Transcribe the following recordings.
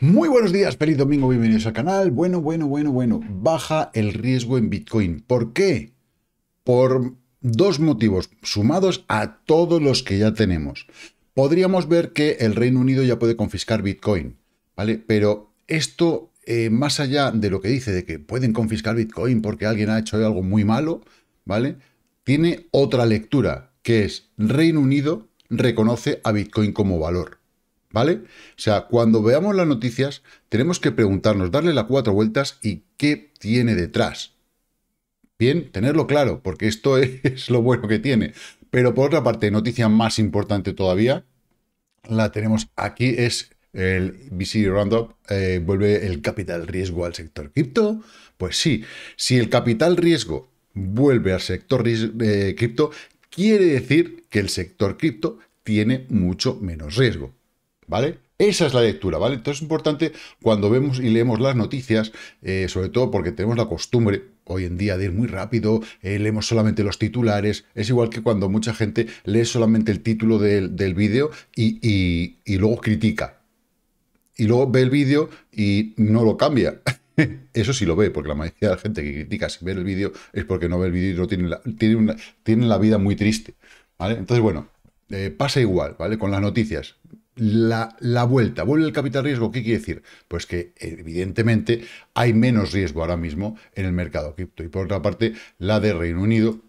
Muy buenos días, feliz domingo, bienvenidos al canal. Bueno, bueno, bueno, bueno, baja el riesgo en Bitcoin. ¿Por qué? Por dos motivos, sumados a todos los que ya tenemos. Podríamos ver que el Reino Unido ya puede confiscar Bitcoin, ¿vale? Pero esto, eh, más allá de lo que dice de que pueden confiscar Bitcoin porque alguien ha hecho algo muy malo, ¿vale? Tiene otra lectura, que es Reino Unido reconoce a Bitcoin como valor. ¿Vale? O sea, cuando veamos las noticias, tenemos que preguntarnos, darle las cuatro vueltas y qué tiene detrás. Bien, tenerlo claro, porque esto es lo bueno que tiene. Pero por otra parte, noticia más importante todavía, la tenemos aquí, es el VC Roundup eh, vuelve el capital riesgo al sector cripto? Pues sí, si el capital riesgo vuelve al sector eh, cripto, quiere decir que el sector cripto tiene mucho menos riesgo. ¿Vale? Esa es la lectura, ¿vale? Entonces es importante cuando vemos y leemos las noticias, eh, sobre todo porque tenemos la costumbre hoy en día de ir muy rápido, eh, leemos solamente los titulares, es igual que cuando mucha gente lee solamente el título del, vídeo y, luego critica. Y luego ve el vídeo y no lo cambia. Eso sí lo ve, porque la mayoría de la gente que critica sin ver el vídeo es porque no ve el vídeo y tiene la, tiene, la vida muy triste. ¿vale? Entonces, bueno, eh, pasa igual, ¿vale? Con las noticias la, la, vuelta, vuelve el capital riesgo, ¿qué quiere decir? Pues que evidentemente hay menos riesgo ahora mismo en el mercado cripto. Y por otra parte, la de Reino Unido,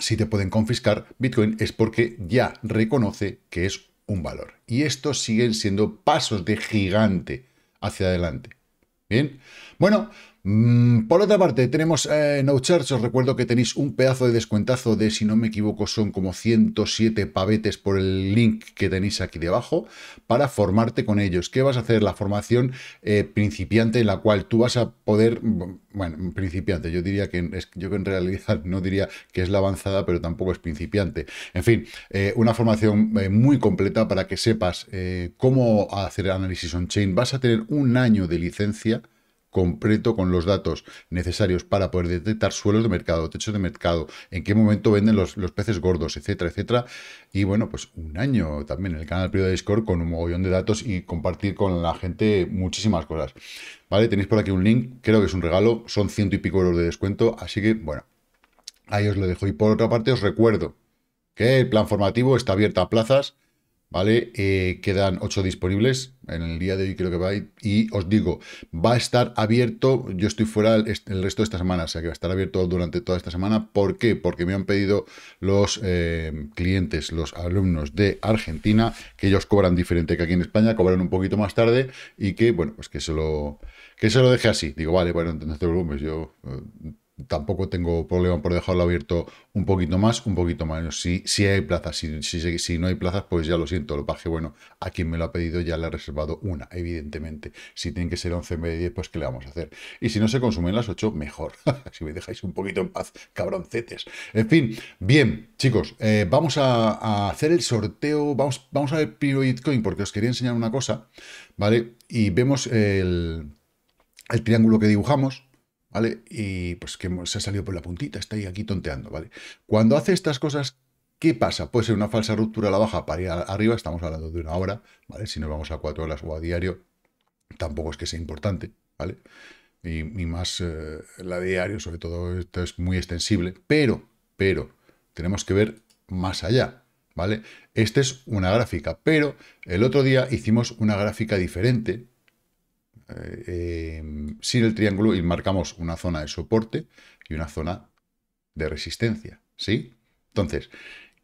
si te pueden confiscar Bitcoin, es porque ya reconoce que es un valor. Y estos siguen siendo pasos de gigante hacia adelante. Bien, bueno, Mm, por otra parte, tenemos eh, No Os recuerdo que tenéis un pedazo de descuentazo de, si no me equivoco, son como 107 pavetes por el link que tenéis aquí debajo para formarte con ellos. ¿Qué vas a hacer? La formación eh, principiante en la cual tú vas a poder, bueno, principiante, yo diría que yo en realidad no diría que es la avanzada, pero tampoco es principiante. En fin, eh, una formación muy completa para que sepas cómo hacer análisis on-chain. Vas a tener un año de licencia completo con los datos necesarios para poder detectar suelos de mercado, techos de mercado, en qué momento venden los, peces gordos, etcétera, etcétera. Y bueno, pues un año también en el canal privado de Discord con un mogollón de datos y compartir con la gente muchísimas cosas. ¿Vale? Tenéis por aquí un link, creo que es un regalo, son ciento y pico euros de descuento, así que bueno, ahí os lo dejo. Y por otra parte os recuerdo que el plan formativo está abierto a plazas, ¿vale? Eh, quedan ocho disponibles en el día de hoy, creo que va a ir, y os digo, va a estar abierto, yo estoy fuera el, resto de esta semana, o sea que va a estar abierto durante toda esta semana, ¿por qué? Porque me han pedido los eh, clientes, los alumnos de Argentina, que ellos cobran diferente que aquí en España, cobran un poquito más tarde, y que, bueno, pues que se lo, que se lo deje así, digo, vale, bueno, entonces te yo eh, tampoco tengo problema por dejarlo abierto un poquito más, un poquito menos. Si, si hay plazas, si, si, no hay plazas, pues ya lo siento. Lo paje, bueno, a quien me lo ha pedido ya le ha reservado una, evidentemente. Si tienen que ser 11 en vez 10, pues ¿qué le vamos a hacer? Y si no se consumen las 8, mejor. si me dejáis un poquito en paz, cabroncetes. En fin, bien, chicos, eh, vamos a, hacer el sorteo. Vamos, vamos a ver Piro Bitcoin porque os quería enseñar una cosa, ¿vale? Y vemos el triángulo que dibujamos ¿vale? Y pues que se ha salido por la puntita, está ahí aquí tonteando, ¿vale? Cuando hace estas cosas, ¿qué pasa? Puede ser una falsa ruptura a la baja para ir arriba, estamos hablando de una hora, ¿vale? Si nos vamos a cuatro horas o a diario, tampoco es que sea importante, ¿vale? Y, más eh, la diario, sobre todo, esto es muy extensible, pero, pero, tenemos que ver más allá, ¿vale? Esta es una gráfica, pero el otro día hicimos una gráfica diferente, eh, em, sin el triángulo y marcamos una zona de soporte y una zona de resistencia, ¿sí? Entonces,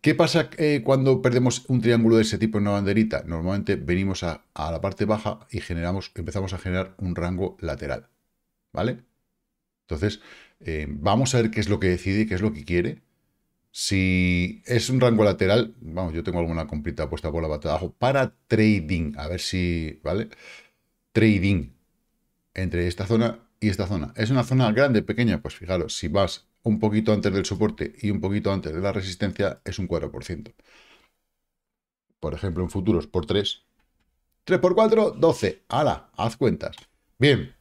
¿qué pasa eh, cuando perdemos un triángulo de ese tipo en una banderita? Normalmente venimos a, la parte baja y generamos, empezamos a generar un rango lateral, ¿vale? Entonces, eh, vamos a ver qué es lo que decide, qué es lo que quiere. Si es un rango lateral, vamos, yo tengo alguna comprita puesta por la de abajo para trading, a ver si, ¿vale? vale trading entre esta zona y esta zona. ¿Es una zona grande, pequeña? Pues fijaros, si vas un poquito antes del soporte y un poquito antes de la resistencia, es un 4%. Por ejemplo, en futuros por 3. 3 por 4, 12. ¡Hala! Haz cuentas. Bien.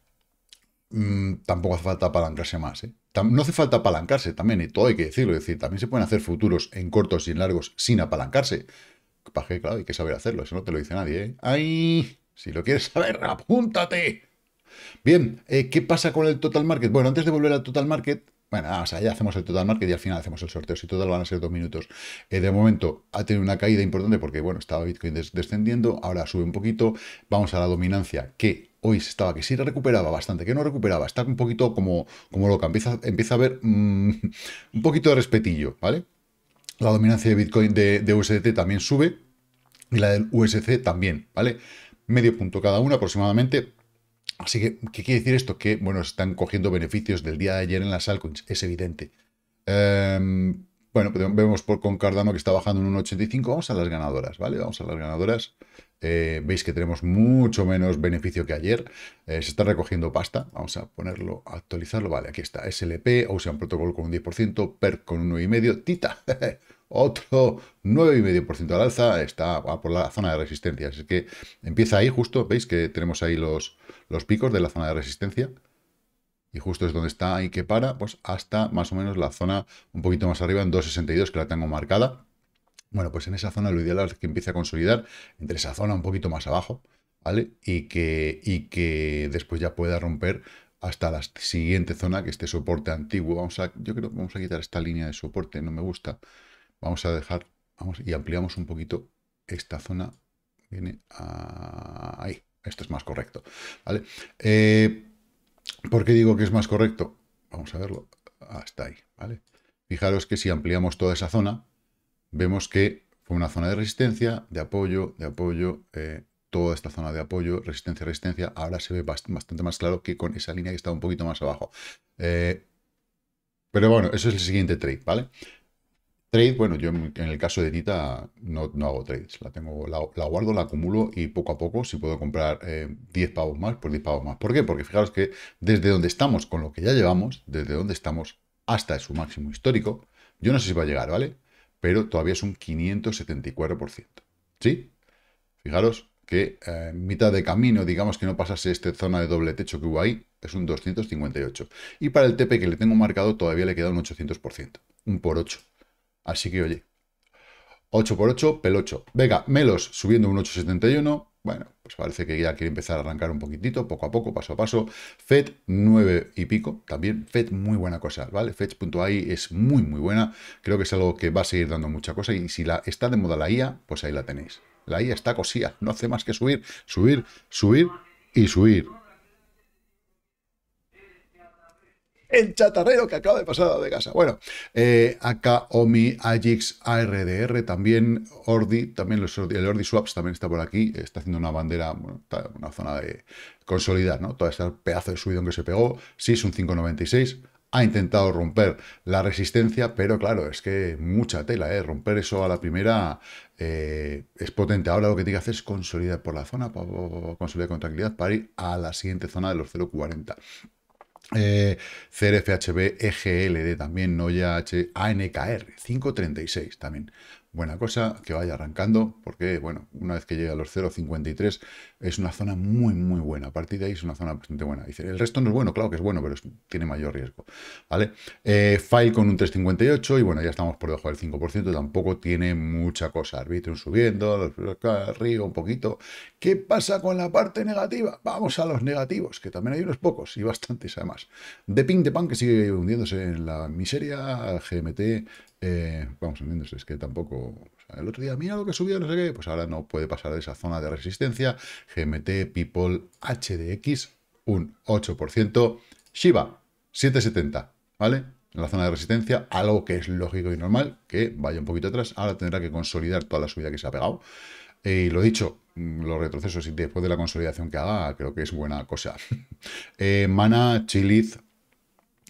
Mm, tampoco hace falta apalancarse más. ¿eh? No hace falta apalancarse también, y todo hay que decirlo. Es decir, también se pueden hacer futuros en cortos y en largos sin apalancarse. Para que, claro, hay que saber hacerlo. Eso no te lo dice nadie. ¿eh? ¡Ay! Si lo quieres saber, apúntate. Bien, eh, ¿qué pasa con el total market? Bueno, antes de volver al total market, bueno, ah, sea, ya hacemos el total market y al final hacemos el sorteo. Si total van a ser dos minutos. Eh, de momento ha tenido una caída importante porque, bueno, estaba Bitcoin descendiendo, ahora sube un poquito. Vamos a la dominancia que hoy estaba, que sí recuperaba bastante, que no recuperaba. Está un poquito como, como loca, empieza, empieza a ver mm, un poquito de respetillo, ¿vale? La dominancia de Bitcoin de, de USDT también sube y la del USC también, ¿vale? medio punto cada una aproximadamente. Así que, ¿qué quiere decir esto? Que, bueno, están cogiendo beneficios del día de ayer en las altcoins, es evidente. Em, bueno, vemos por, con Cardano que está bajando en un 85. Vamos a las ganadoras, ¿vale? Vamos a las ganadoras. Eh, veis que tenemos mucho menos beneficio que ayer. Eh, se está recogiendo pasta. Vamos a ponerlo, a actualizarlo. Vale, aquí está. SLP, un protocolo con un 10%, per con y medio Tita Otro 9,5% al alza, está por la zona de resistencia. Así que empieza ahí justo, veis que tenemos ahí los, los picos de la zona de resistencia. Y justo es donde está ahí que para, pues hasta más o menos la zona un poquito más arriba en 2,62 que la tengo marcada. Bueno, pues en esa zona lo ideal es que empiece a consolidar entre esa zona un poquito más abajo, ¿vale? Y que, y que después ya pueda romper hasta la siguiente zona, que este soporte antiguo. Vamos a, yo creo vamos a quitar esta línea de soporte, no me gusta. Vamos a dejar, vamos, y ampliamos un poquito esta zona. Viene ahí. Esto es más correcto. ¿Vale? Eh, ¿Por qué digo que es más correcto? Vamos a verlo. Hasta ah, ahí. ¿Vale? Fijaros que si ampliamos toda esa zona, vemos que fue una zona de resistencia, de apoyo, de apoyo, eh, toda esta zona de apoyo, resistencia, resistencia. Ahora se ve bastante más claro que con esa línea que está un poquito más abajo. Eh, pero bueno, eso es el siguiente trade, ¿vale? Trade, bueno, yo en el caso de Tita no, no hago trades, la tengo, la, guardo, la acumulo y poco a poco, si puedo comprar 10 eh, pavos más, por pues 10 pavos más. ¿Por qué? Porque fijaros que desde donde estamos, con lo que ya llevamos, desde donde estamos hasta su máximo histórico, yo no sé si va a llegar, ¿vale? Pero todavía es un 574%, ¿sí? Fijaros que en eh, mitad de camino, digamos que no pasase esta zona de doble techo que hubo ahí, es un 258. Y para el TP que le tengo marcado todavía le queda un 800%, un por 8. Así que, oye, 8 por 8, pelocho. Venga, Melos subiendo un 8,71. Bueno, pues parece que ya quiere empezar a arrancar un poquitito, poco a poco, paso a paso. FED 9 y pico, también FED muy buena cosa, ¿vale? FED.ai es muy, muy buena. Creo que es algo que va a seguir dando mucha cosa y si la, está de moda la IA, pues ahí la tenéis. La IA está cosía, no hace más que subir, subir, subir y subir. el chatarrero que acaba de pasar de casa. Bueno, eh, OMI, AJIX, ARDR, también Ordi, también el Ordi Swaps también está por aquí, está haciendo una bandera, una zona de consolidar, ¿no? Todo ese pedazo de subidón que se pegó, sí es un 596, ha intentado romper la resistencia, pero claro, es que mucha tela, ¿eh? Romper eso a la primera eh, es potente. Ahora lo que tiene que hacer es consolidar por la zona, consolidar con tranquilidad para ir a la siguiente zona de los 0.40. Eh, CRFHB, EGLD también, Noya H, ANKR, 536 también buena cosa que vaya arrancando, porque, bueno, una vez que llega a los 0,53 es una zona muy, muy buena. A partir de ahí es una zona bastante buena. Dice, el resto no es bueno, claro que es bueno, pero tiene mayor riesgo, ¿vale? Eh, file con un 3,58 y, bueno, ya estamos por debajo del 5%, tampoco tiene mucha cosa. Arbitrum subiendo, arriba un poquito. ¿Qué pasa con la parte negativa? Vamos a los negativos, que también hay unos pocos y bastantes además. De Ping de Pan que sigue hundiéndose en la miseria, GMT eh, vamos, entendiendo es que tampoco... el otro día, mira lo que subió, no sé qué. Pues ahora no puede pasar de esa zona de resistencia. GMT, People, HDX, un 8%. Shiba, 7,70, ¿vale? En la zona de resistencia, algo que es lógico y normal, que vaya un poquito atrás. Ahora tendrá que consolidar toda la subida que se ha pegado. Eh, y lo dicho, mm, los retrocesos y después de la consolidación que haga, creo que es buena cosa. Eh, Mana, Chiliz,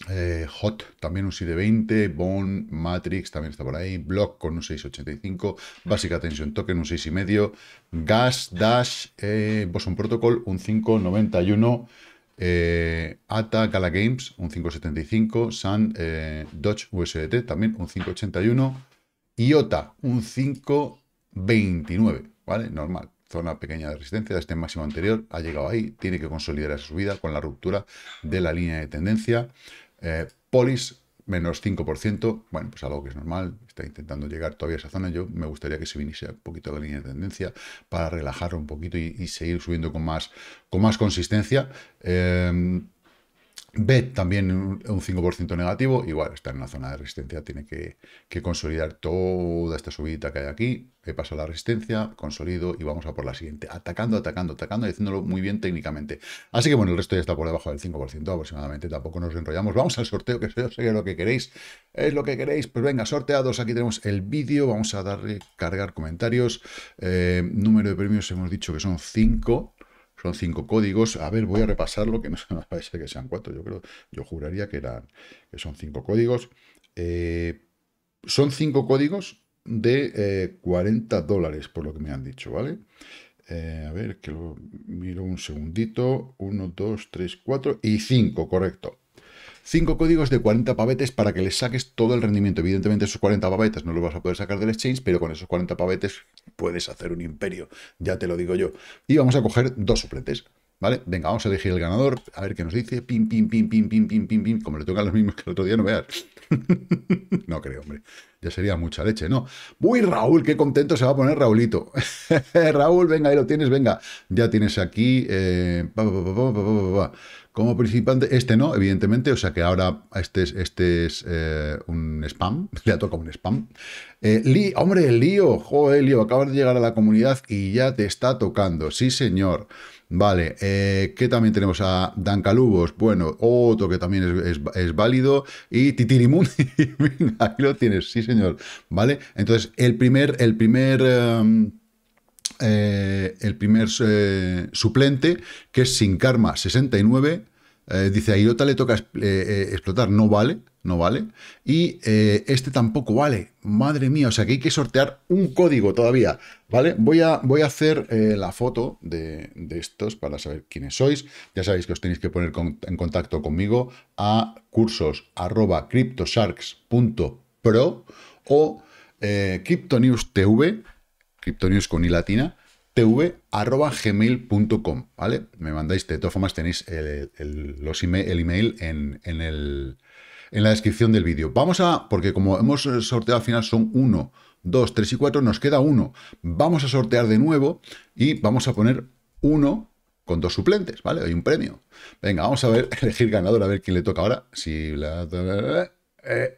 eh, Hot, también un CD20, Bone, Matrix también está por ahí, Block con un 685, Básica Tension Token un 6,5, Gas, Dash, eh, Boson Protocol un 591, eh, ATA, Gala Games un 575, Sun, Dodge USDT también un 581, IOTA un 529, ¿vale? Normal zona pequeña de resistencia, de este máximo anterior ha llegado ahí, tiene que consolidar esa subida con la ruptura de la línea de tendencia. Eh, polis, menos 5%, bueno, pues algo que es normal, está intentando llegar todavía a esa zona, yo me gustaría que se viniese un poquito a la línea de tendencia para relajar un poquito y, seguir subiendo con más, con más consistencia. Eh, B también un 5% negativo, igual está en la zona de resistencia, tiene que, consolidar toda esta subida que hay aquí, he pasado la resistencia, consolido y vamos a por la siguiente, atacando, atacando, atacando y haciéndolo muy bien técnicamente. Así que bueno, el resto ya está por debajo del 5% aproximadamente, tampoco nos enrollamos. Vamos al sorteo, que sé es lo que queréis, es lo que queréis, pues venga, sorteados, aquí tenemos el vídeo, vamos a darle, cargar comentarios, eh, número de premios hemos dicho que son 5, son cinco códigos. A ver, voy a repasarlo, que no se parece que sean cuatro. Yo creo, yo juraría que, eran, que son cinco códigos. Eh, son cinco códigos de 40 eh, dólares, por lo que me han dicho, ¿vale? Eh, a ver, que lo miro un segundito. Uno, dos, tres, cuatro y cinco, correcto. 5 códigos de 40 pavetes para que les saques todo el rendimiento. Evidentemente esos 40 pavetes no los vas a poder sacar del exchange, pero con esos 40 pavetes puedes hacer un imperio, ya te lo digo yo. Y vamos a coger dos suplentes. ¿Vale? Venga, vamos a elegir el ganador, a ver qué nos dice. Pim, pim, pim, pim, pim, pim, pim, pim. Como le tocan los mismos que el otro día, no veas. no creo, hombre. Ya sería mucha leche, ¿no? Uy, Raúl, qué contento se va a poner Raulito. Raúl, venga, ahí lo tienes, venga. Ya tienes aquí. Eh, como principante... este no, evidentemente. O sea que ahora este es, este eh, un spam. Le ha tocado un spam. Eh, Lee, hombre, Lío. Joder, Lío, acabas de llegar a la comunidad y ya te está tocando. Sí, señor. Vale, eh, que también tenemos a Dan Calubos, bueno, otro que también es, válido, y Titirimundi, ahí lo tienes, sí señor, ¿vale? Entonces, el primer, el primer, em, eh, el primer eh, suplente, que es Sin Karma 69, eh, dice, a Irota le toca eh, eh, explotar, no vale, no vale. Y este tampoco vale. Madre mía, o sea que hay que sortear un código todavía, ¿vale? Voy a, voy a hacer la foto de, estos para saber quiénes sois. Ya sabéis que os tenéis que poner en contacto conmigo a cursos.cryptosharks.pro o CryptoNewsTV, CryptoNews con i latina, tv.gmail.com, ¿vale? Me mandáis, de todas formas tenéis el, los email, en, en, el, en, la descripción del vídeo. Vamos a, porque como hemos eh, sorteado al final son 1, 2, 3 y 4, nos queda uno. Vamos a sortear de nuevo y vamos a poner uno con dos suplentes, ¿vale? Hay un premio. Venga, vamos a ver, elegir ganador, a ver quién le toca ahora. Si eh,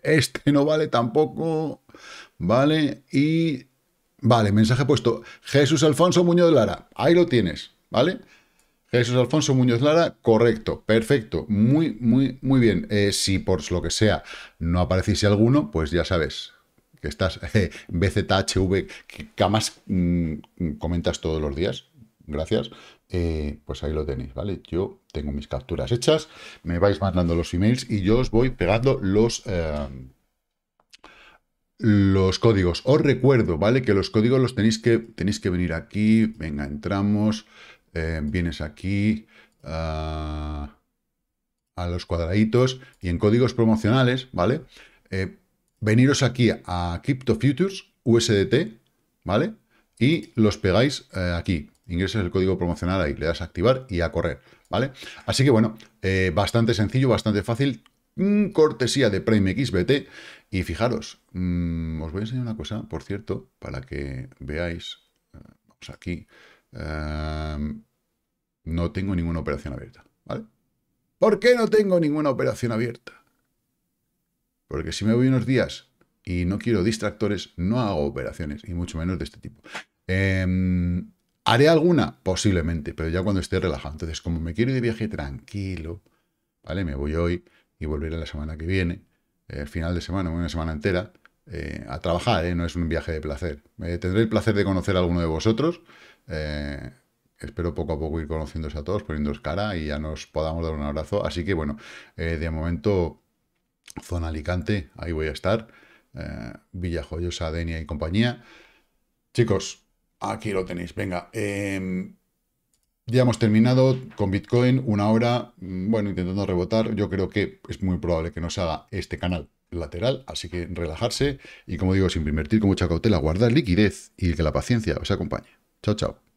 Este no vale tampoco, ¿vale? Y Vale, mensaje puesto. Jesús Alfonso Muñoz Lara. Ahí lo tienes, ¿vale? Jesús Alfonso Muñoz Lara, correcto, perfecto, muy, muy, muy bien. Eh, si por lo que sea no apareciese alguno, pues ya sabes que estás eh, BZHV, que jamás mm, comentas todos los días, gracias, eh, pues ahí lo tenéis, ¿vale? Yo tengo mis capturas hechas, me vais mandando los emails y yo os voy pegando los los códigos. Os recuerdo, ¿vale? Que los códigos los tenéis que, tenéis que venir aquí. Venga, entramos. Eh, vienes aquí. Ah, a los cuadraditos. Y en códigos promocionales, ¿vale? Eh, veniros aquí a Crypto Futures, USDT, ¿vale? Y los pegáis eh, aquí. Ingresas el código promocional ahí. Le das a activar y a correr, ¿vale? Así que, bueno, bastante sencillo, bastante fácil cortesía de prime xbt y fijaros, mm, os voy a enseñar una cosa, por cierto, para que veáis, eh, vamos aquí, em, no tengo ninguna operación abierta, ¿vale? ¿Por qué no tengo ninguna operación abierta? Porque si me voy unos días y no quiero distractores, no hago operaciones, y mucho menos de este tipo. Em, ¿Haré alguna? Posiblemente, pero ya cuando esté relajado. Entonces, como me quiero ir de viaje tranquilo, ¿vale? Me voy hoy y volveré la semana que viene el eh, final de semana, una semana entera, eh, a trabajar, eh, no es un viaje de placer. tendré el placer de conocer a alguno de vosotros. espero poco a poco ir conociéndose a todos, poniéndoos cara y ya nos podamos dar un abrazo. Así que bueno, de momento, zona Alicante, ahí voy a estar. joyosa Denia y compañía. Chicos, aquí lo tenéis. Venga, em, ya hemos terminado con Bitcoin una hora, mm, bueno, intentando rebotar. Yo creo que es muy probable que nos haga este canal lateral, así que relajarse y como digo, sin invertir con mucha cautela, guardar liquidez y que la paciencia os acompañe. Chao, chao.